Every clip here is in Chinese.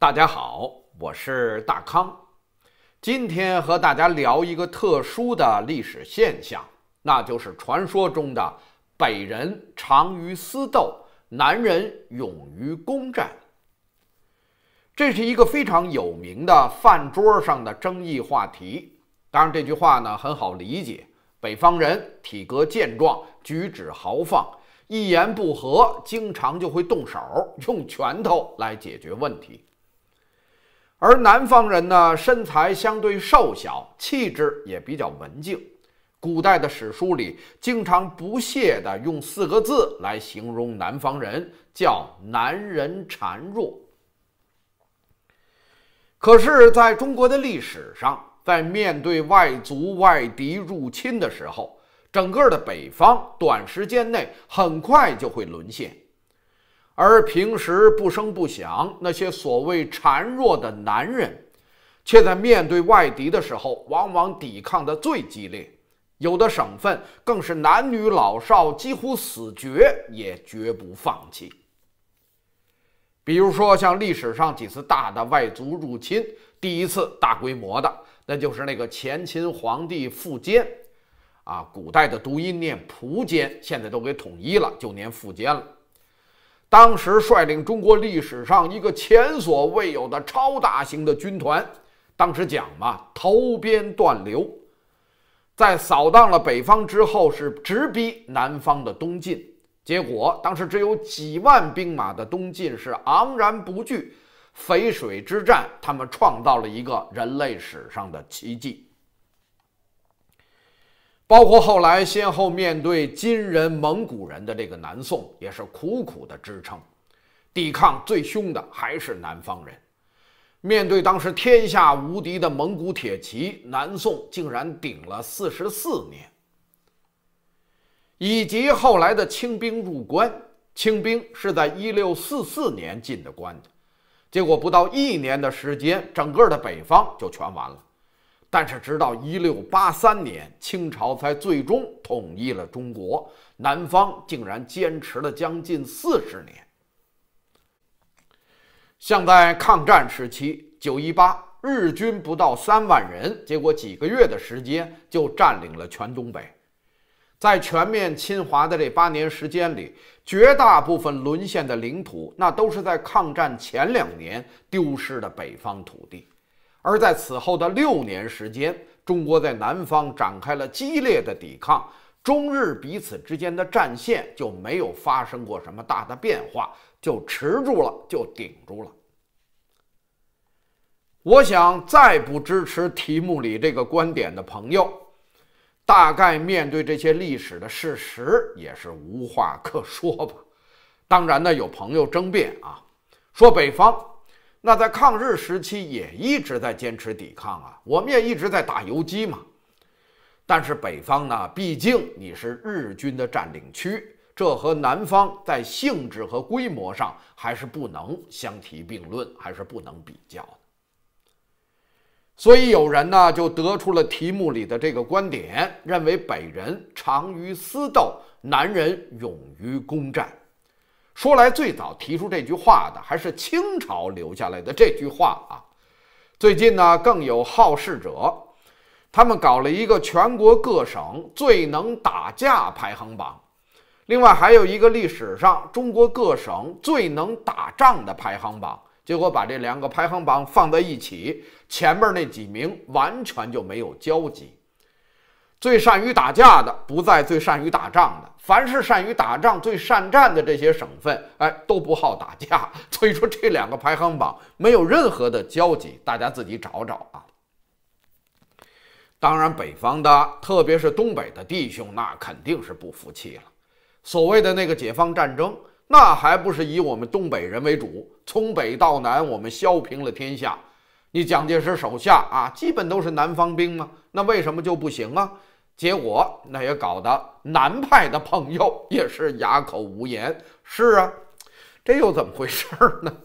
大家好，我是大康，今天和大家聊一个特殊的历史现象，那就是传说中的“北人长于私斗，南人勇于攻战”。这是一个非常有名的饭桌上的争议话题。当然，这句话呢很好理解，北方人体格健壮，举止豪放，一言不合，经常就会动手，用拳头来解决问题。而南方人呢，身材相对瘦小，气质也比较文静。古代的史书里经常不屑地用四个字来形容南方人，叫“南人孱弱”。可是，在中国的历史上，在面对外族外敌入侵的时候，整个的北方短时间内很快就会沦陷。而平时不声不响，那些所谓孱弱的男人，却在面对外敌的时候，往往抵抗的最激烈。有的省份更是男女老少几乎死绝，也绝不放弃。比如说，像历史上几次大的外族入侵，第一次大规模的，那就是那个前秦皇帝苻坚，啊，古代的读音念蒲坚，现在都给统一了，就念苻坚了。当时率领中国历史上一个前所未有的超大型的军团，当时讲嘛，投鞭断流，在扫荡了北方之后，是直逼南方的东晋。结果当时只有几万兵马的东晋是昂然不惧，淝水之战，他们创造了一个人类史上的奇迹。包括后来先后面对金人、蒙古人的这个南宋，也是苦苦的支撑、抵抗。最凶的还是南方人，面对当时天下无敌的蒙古铁骑，南宋竟然顶了四十四年。以及后来的清兵入关，清兵是在一六四四年进的关的，结果不到一年的时间，整个的北方就全完了。但是，直到一六八三年，清朝才最终统一了中国。南方竟然坚持了将近四十年。像在抗战时期，九一八日军不到三万人，结果几个月的时间就占领了全东北。在全面侵华的这八年时间里，绝大部分沦陷的领土，那都是在抗战前两年丢失的北方土地。而在此后的六年时间，中国在南方展开了激烈的抵抗，中日彼此之间的战线就没有发生过什么大的变化，就持住了，就顶住了。我想，再不支持题目里这个观点的朋友，大概面对这些历史的事实，也是无话可说吧。当然呢，有朋友争辩啊，说北方。那在抗日时期也一直在坚持抵抗啊，我们也一直在打游击嘛。但是北方呢，毕竟你是日军的占领区，这和南方在性质和规模上还是不能相提并论，还是不能比较的。所以有人呢就得出了题目里的这个观点，认为北人长于私斗，南人勇于攻战。说来最早提出这句话的还是清朝留下来的这句话啊。最近呢更有好事者，他们搞了一个全国各省最能打架排行榜，另外还有一个历史上中国各省最能打仗的排行榜。结果把这两个排行榜放在一起，前面那几名完全就没有交集。最善于打架的不在最善于打仗的，凡是善于打仗、最善战的这些省份，哎，都不好打架。所以说这两个排行榜没有任何的交集，大家自己找找啊。当然，北方的，特别是东北的弟兄，那肯定是不服气了。所谓的那个解放战争，那还不是以我们东北人为主？从北到南，我们削平了天下。你蒋介石手下啊，基本都是南方兵吗？那为什么就不行啊？结果那也搞得南派的朋友也是哑口无言。是啊，这又怎么回事儿呢？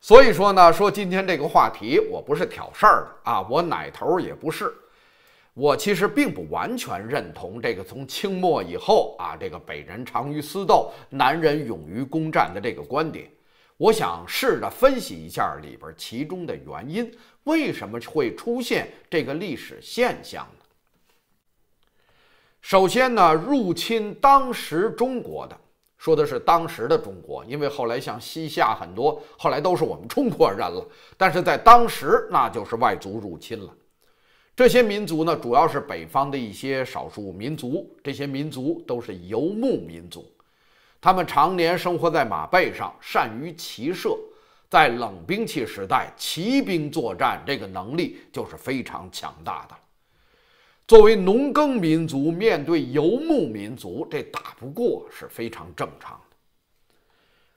所以说呢，说今天这个话题，我不是挑事儿的啊，我奶头也不是。我其实并不完全认同这个从清末以后啊，这个北人长于私斗，南人勇于攻战的这个观点。我想试着分析一下里边其中的原因，为什么会出现这个历史现象。首先呢，入侵当时中国的，说的是当时的中国，因为后来像西夏很多后来都是我们中国人了，但是在当时那就是外族入侵了。这些民族呢，主要是北方的一些少数民族，这些民族都是游牧民族，他们常年生活在马背上，善于骑射，在冷兵器时代，骑兵作战这个能力就是非常强大的了。作为农耕民族，面对游牧民族，这打不过是非常正常的。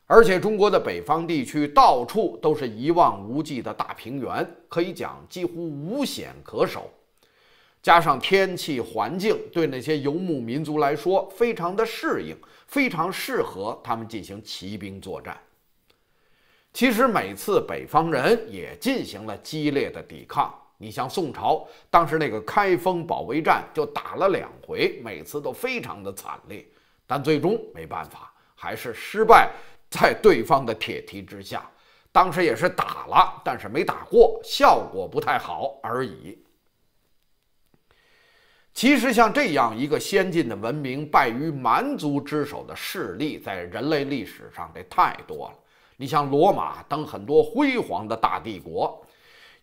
而且中国的北方地区到处都是一望无际的大平原，可以讲几乎无险可守。加上天气环境，对那些游牧民族来说非常的适应，非常适合他们进行骑兵作战。其实每次北方人也进行了激烈的抵抗。你像宋朝当时那个开封保卫战就打了两回，每次都非常的惨烈，但最终没办法，还是失败在对方的铁蹄之下。当时也是打了，但是没打过，效果不太好而已。其实像这样一个先进的文明败于蛮族之手的势力，在人类历史上这太多了。你像罗马等很多辉煌的大帝国。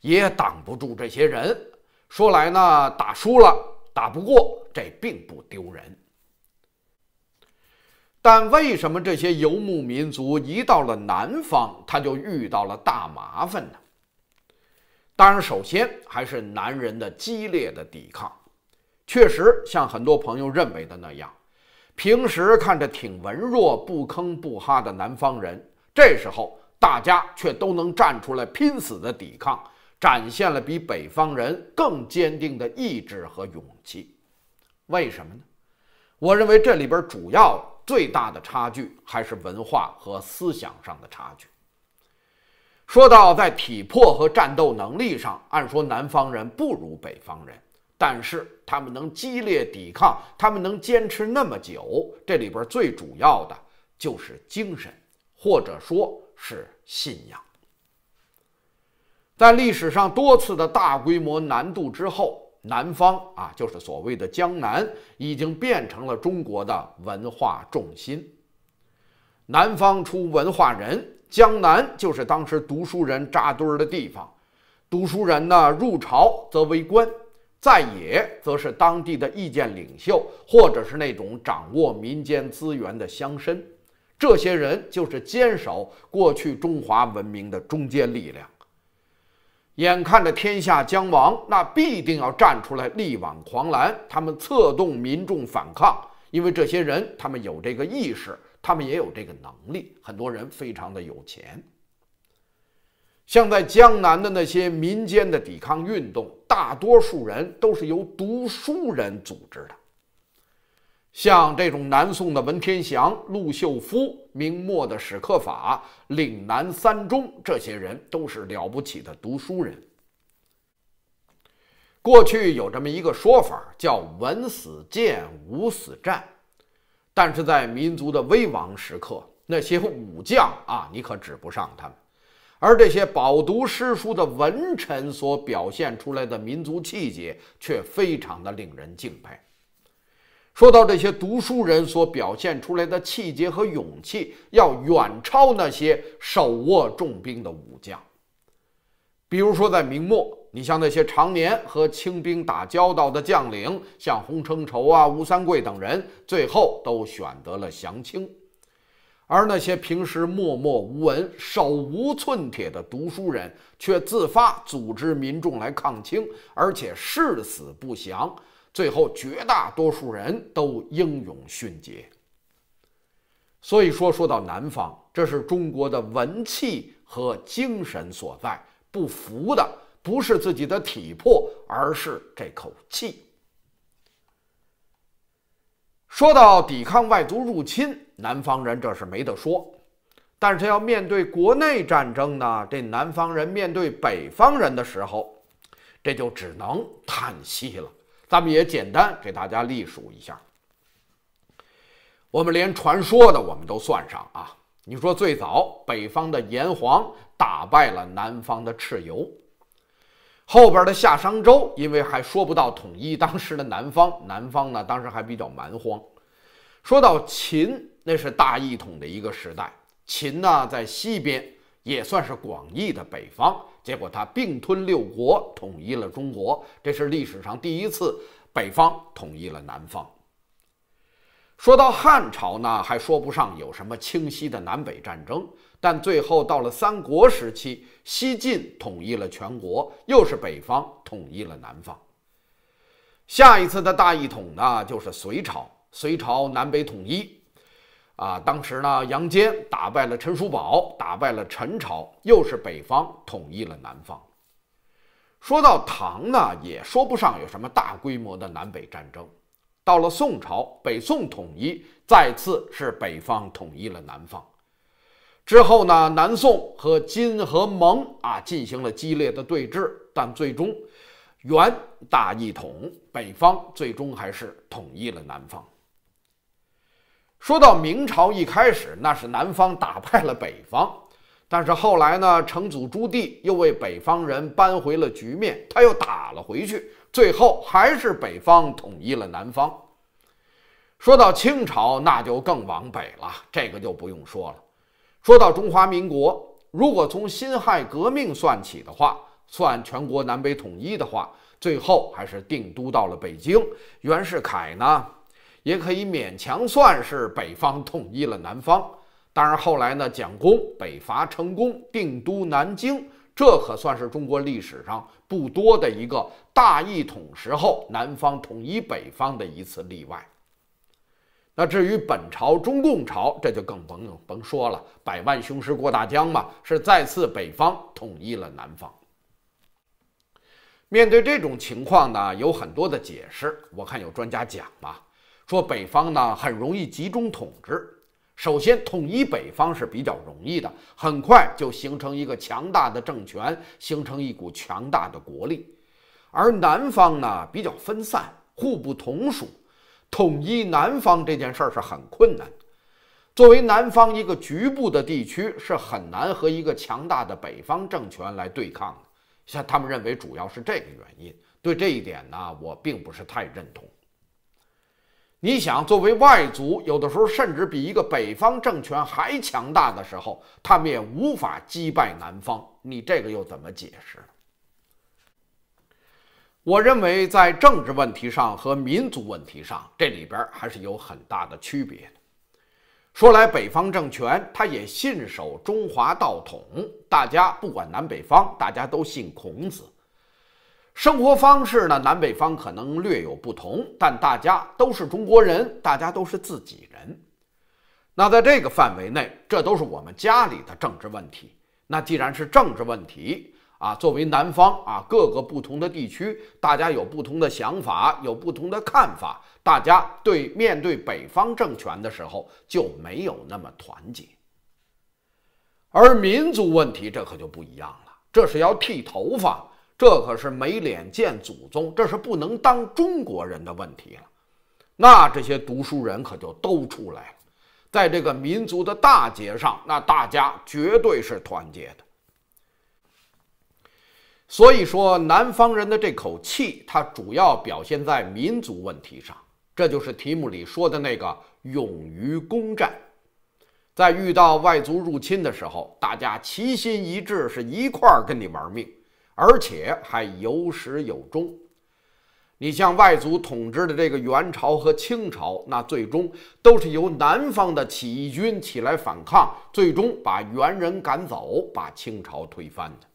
也挡不住这些人。说来呢，打输了，打不过，这并不丢人。但为什么这些游牧民族一到了南方，他就遇到了大麻烦呢？当然，首先还是男人的激烈的抵抗。确实，像很多朋友认为的那样，平时看着挺文弱、不吭不哈的南方人，这时候大家却都能站出来拼死的抵抗。展现了比北方人更坚定的意志和勇气，为什么呢？我认为这里边主要最大的差距还是文化和思想上的差距。说到在体魄和战斗能力上，按说南方人不如北方人，但是他们能激烈抵抗，他们能坚持那么久，这里边最主要的就是精神，或者说是信仰。在历史上多次的大规模南渡之后，南方啊，就是所谓的江南，已经变成了中国的文化重心。南方出文化人，江南就是当时读书人扎堆儿的地方。读书人呢，入朝则为官，在野则是当地的意见领袖，或者是那种掌握民间资源的乡绅。这些人就是坚守过去中华文明的中坚力量。眼看着天下将亡，那必定要站出来力挽狂澜。他们策动民众反抗，因为这些人他们有这个意识，他们也有这个能力。很多人非常的有钱，像在江南的那些民间的抵抗运动，大多数人都是由读书人组织的。像这种南宋的文天祥、陆秀夫。明末的史克法、岭南三中这些人都是了不起的读书人。过去有这么一个说法，叫“文死谏，武死战”。但是在民族的危亡时刻，那些武将啊，你可指不上他们；而这些饱读诗书的文臣所表现出来的民族气节，却非常的令人敬佩。说到这些读书人所表现出来的气节和勇气，要远超那些手握重兵的武将。比如说，在明末，你像那些常年和清兵打交道的将领，像洪承畴啊、吴三桂等人，最后都选择了降清；而那些平时默默无闻、手无寸铁的读书人，却自发组织民众来抗清，而且誓死不降。最后，绝大多数人都英勇殉节。所以说，说到南方，这是中国的文气和精神所在。不服的不是自己的体魄，而是这口气。说到抵抗外族入侵，南方人这是没得说。但是要面对国内战争呢？这南方人面对北方人的时候，这就只能叹息了。咱们也简单给大家历数一下，我们连传说的我们都算上啊。你说最早北方的炎黄打败了南方的蚩尤，后边的夏商周因为还说不到统一，当时的南方南方呢当时还比较蛮荒。说到秦，那是大一统的一个时代。秦呢在西边也算是广义的北方。结果他并吞六国，统一了中国，这是历史上第一次北方统一了南方。说到汉朝呢，还说不上有什么清晰的南北战争，但最后到了三国时期，西晋统一了全国，又是北方统一了南方。下一次的大一统呢，就是隋朝，隋朝南北统一。啊，当时呢，杨坚打败了陈叔宝，打败了陈朝，又是北方统一了南方。说到唐呢，也说不上有什么大规模的南北战争。到了宋朝，北宋统一，再次是北方统一了南方。之后呢，南宋和金和蒙啊进行了激烈的对峙，但最终元大一统，北方最终还是统一了南方。说到明朝一开始，那是南方打败了北方，但是后来呢，成祖朱棣又为北方人扳回了局面，他又打了回去，最后还是北方统一了南方。说到清朝，那就更往北了，这个就不用说了。说到中华民国，如果从辛亥革命算起的话，算全国南北统一的话，最后还是定都到了北京。袁世凯呢？也可以勉强算是北方统一了南方，当然后来呢，蒋公北伐成功，定都南京，这可算是中国历史上不多的一个大一统时候，南方统一北方的一次例外。那至于本朝中共朝，这就更甭甭说了，百万雄师过大江嘛，是再次北方统一了南方。面对这种情况呢，有很多的解释，我看有专家讲嘛。说北方呢很容易集中统治，首先统一北方是比较容易的，很快就形成一个强大的政权，形成一股强大的国力。而南方呢比较分散，互不同属，统一南方这件事儿是很困难。作为南方一个局部的地区，是很难和一个强大的北方政权来对抗的。像他们认为主要是这个原因，对这一点呢，我并不是太认同。你想，作为外族，有的时候甚至比一个北方政权还强大的时候，他们也无法击败南方。你这个又怎么解释？我认为，在政治问题上和民族问题上，这里边还是有很大的区别的。说来，北方政权他也信守中华道统，大家不管南北方，大家都信孔子。生活方式呢，南北方可能略有不同，但大家都是中国人，大家都是自己人。那在这个范围内，这都是我们家里的政治问题。那既然是政治问题啊，作为南方啊，各个不同的地区，大家有不同的想法，有不同的看法，大家对面对北方政权的时候就没有那么团结。而民族问题这可就不一样了，这是要剃头发。这可是没脸见祖宗，这是不能当中国人的问题了。那这些读书人可就都出来了，在这个民族的大节上，那大家绝对是团结的。所以说，南方人的这口气，它主要表现在民族问题上，这就是题目里说的那个“勇于攻占。在遇到外族入侵的时候，大家齐心一致，是一块儿跟你玩命。而且还有始有终，你像外族统治的这个元朝和清朝，那最终都是由南方的起义军起来反抗，最终把元人赶走，把清朝推翻的。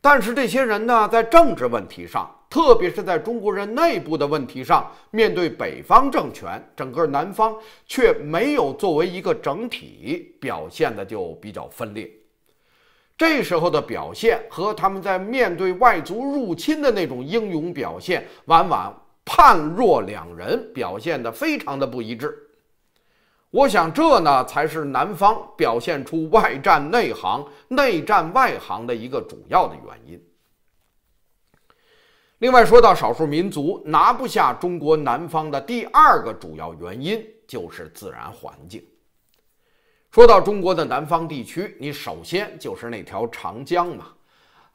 但是这些人呢，在政治问题上，特别是在中国人内部的问题上，面对北方政权，整个南方却没有作为一个整体表现的就比较分裂。这时候的表现和他们在面对外族入侵的那种英勇表现，往往判若两人，表现得非常的不一致。我想，这呢才是南方表现出外战内行、内战外行的一个主要的原因。另外，说到少数民族拿不下中国南方的第二个主要原因，就是自然环境。说到中国的南方地区，你首先就是那条长江嘛，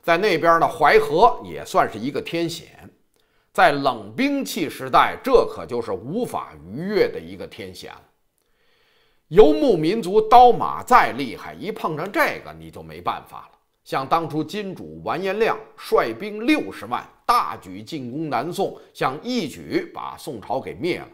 在那边的淮河也算是一个天险，在冷兵器时代，这可就是无法逾越的一个天险了。游牧民族刀马再厉害，一碰上这个你就没办法了。像当初金主完颜亮率兵六十万大举进攻南宋，想一举把宋朝给灭了。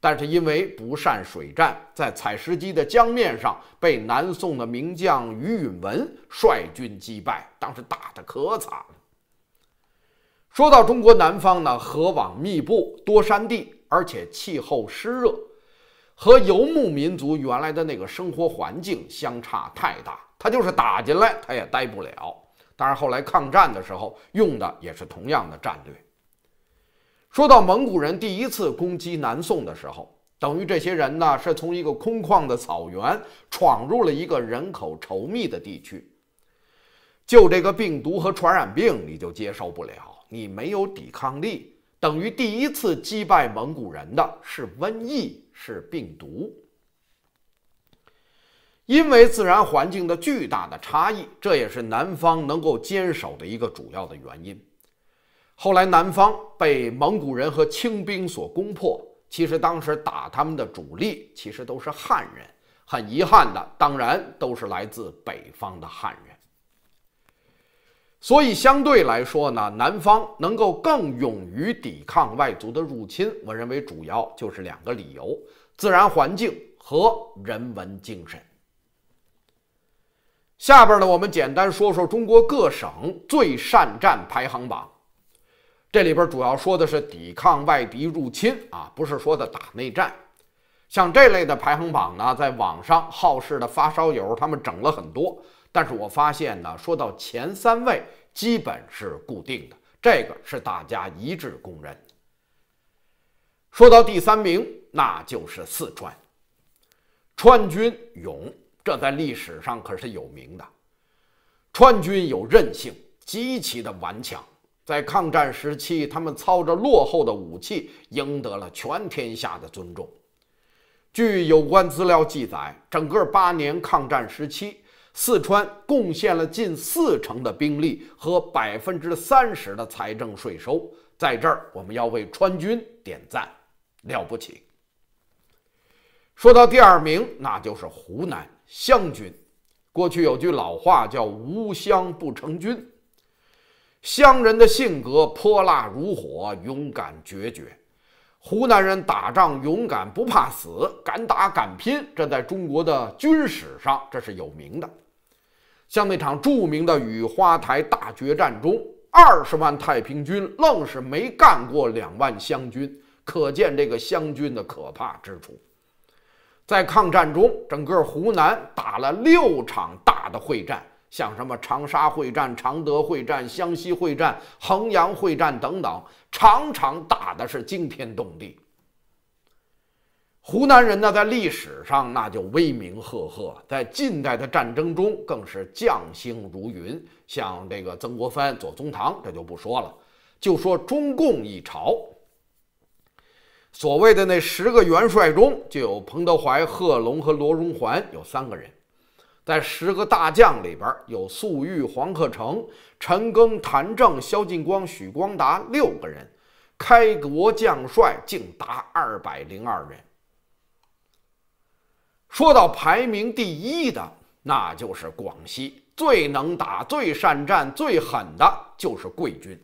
但是因为不善水战，在采石矶的江面上被南宋的名将于允文率军击败，当时打得可惨。了。说到中国南方呢，河网密布，多山地，而且气候湿热，和游牧民族原来的那个生活环境相差太大，他就是打进来，他也待不了。但是后来抗战的时候用的也是同样的战略。说到蒙古人第一次攻击南宋的时候，等于这些人呢是从一个空旷的草原闯入了一个人口稠密的地区。就这个病毒和传染病，你就接受不了，你没有抵抗力。等于第一次击败蒙古人的是瘟疫，是病毒。因为自然环境的巨大的差异，这也是南方能够坚守的一个主要的原因。后来南方被蒙古人和清兵所攻破。其实当时打他们的主力其实都是汉人，很遗憾的，当然都是来自北方的汉人。所以相对来说呢，南方能够更勇于抵抗外族的入侵，我认为主要就是两个理由：自然环境和人文精神。下边呢，我们简单说说中国各省最善战排行榜。这里边主要说的是抵抗外敌入侵啊，不是说的打内战。像这类的排行榜呢，在网上好事的发烧友他们整了很多，但是我发现呢，说到前三位基本是固定的，这个是大家一致公认。说到第三名，那就是四川，川军勇，这在历史上可是有名的。川军有韧性，极其的顽强。在抗战时期，他们操着落后的武器，赢得了全天下的尊重。据有关资料记载，整个八年抗战时期，四川贡献了近四成的兵力和百分之三十的财政税收。在这儿，我们要为川军点赞，了不起。说到第二名，那就是湖南湘军。过去有句老话叫“无湘不成军”。湘人的性格泼辣如火，勇敢决绝。湖南人打仗勇敢，不怕死，敢打敢拼。这在中国的军史上这是有名的。像那场著名的雨花台大决战中，二十万太平军愣是没干过两万湘军，可见这个湘军的可怕之处。在抗战中，整个湖南打了六场大的会战。像什么长沙会战、常德会战、湘西会战、衡阳会战等等，场场打的是惊天动地。湖南人呢，在历史上那就威名赫赫，在近代的战争中更是将星如云。像这个曾国藩、左宗棠，这就不说了，就说中共一朝，所谓的那十个元帅中，就有彭德怀、贺龙和罗荣桓，有三个人。在十个大将里边，有粟裕、黄克诚、陈赓、谭政、萧劲光、许光达六个人，开国将帅竟达二百零二人。说到排名第一的，那就是广西，最能打、最善战、最狠的就是桂军。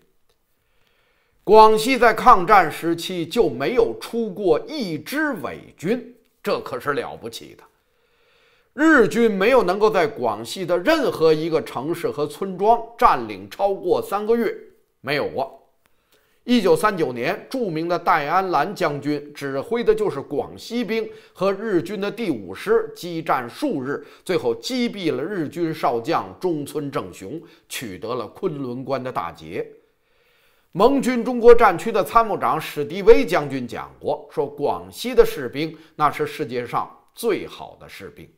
广西在抗战时期就没有出过一支伪军，这可是了不起的。日军没有能够在广西的任何一个城市和村庄占领超过三个月，没有过。一九三九年，著名的戴安澜将军指挥的就是广西兵和日军的第五师激战数日，最后击毙了日军少将中村正雄，取得了昆仑关的大捷。盟军中国战区的参谋长史迪威将军讲过，说广西的士兵那是世界上最好的士兵。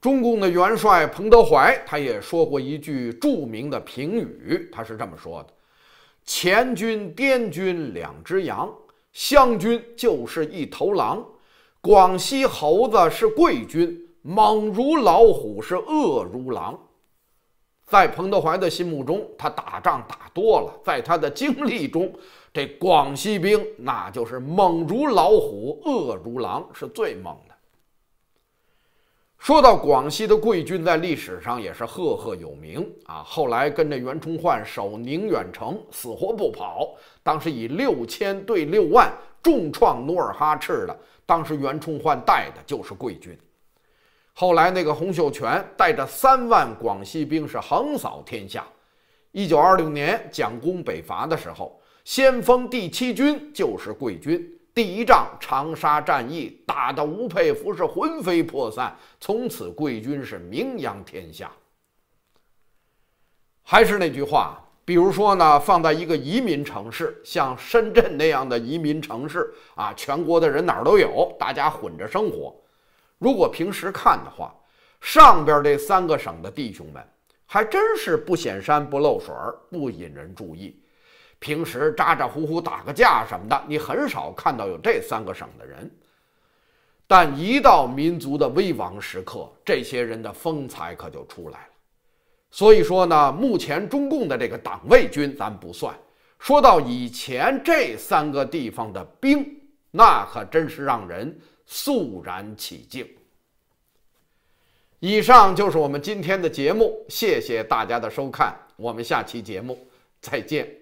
中共的元帅彭德怀，他也说过一句著名的评语，他是这么说的：“黔军、滇军两只羊，湘军就是一头狼，广西猴子是贵军，猛如老虎，是恶如狼。”在彭德怀的心目中，他打仗打多了，在他的经历中，这广西兵那就是猛如老虎，恶如狼，是最猛。说到广西的桂军，在历史上也是赫赫有名啊。后来跟着袁崇焕守宁远城，死活不跑。当时以六千对六万，重创努尔哈赤的，当时袁崇焕带的就是桂军。后来那个洪秀全带着三万广西兵是横扫天下。一九二六年蒋公北伐的时候，先锋第七军就是桂军。第一仗长沙战役打得吴佩孚是魂飞魄散，从此贵军是名扬天下。还是那句话，比如说呢，放在一个移民城市，像深圳那样的移民城市啊，全国的人哪都有，大家混着生活。如果平时看的话，上边这三个省的弟兄们还真是不显山不露水不引人注意。平时咋咋呼呼打个架什么的，你很少看到有这三个省的人。但一到民族的危亡时刻，这些人的风采可就出来了。所以说呢，目前中共的这个党卫军咱不算。说到以前这三个地方的兵，那可真是让人肃然起敬。以上就是我们今天的节目，谢谢大家的收看，我们下期节目再见。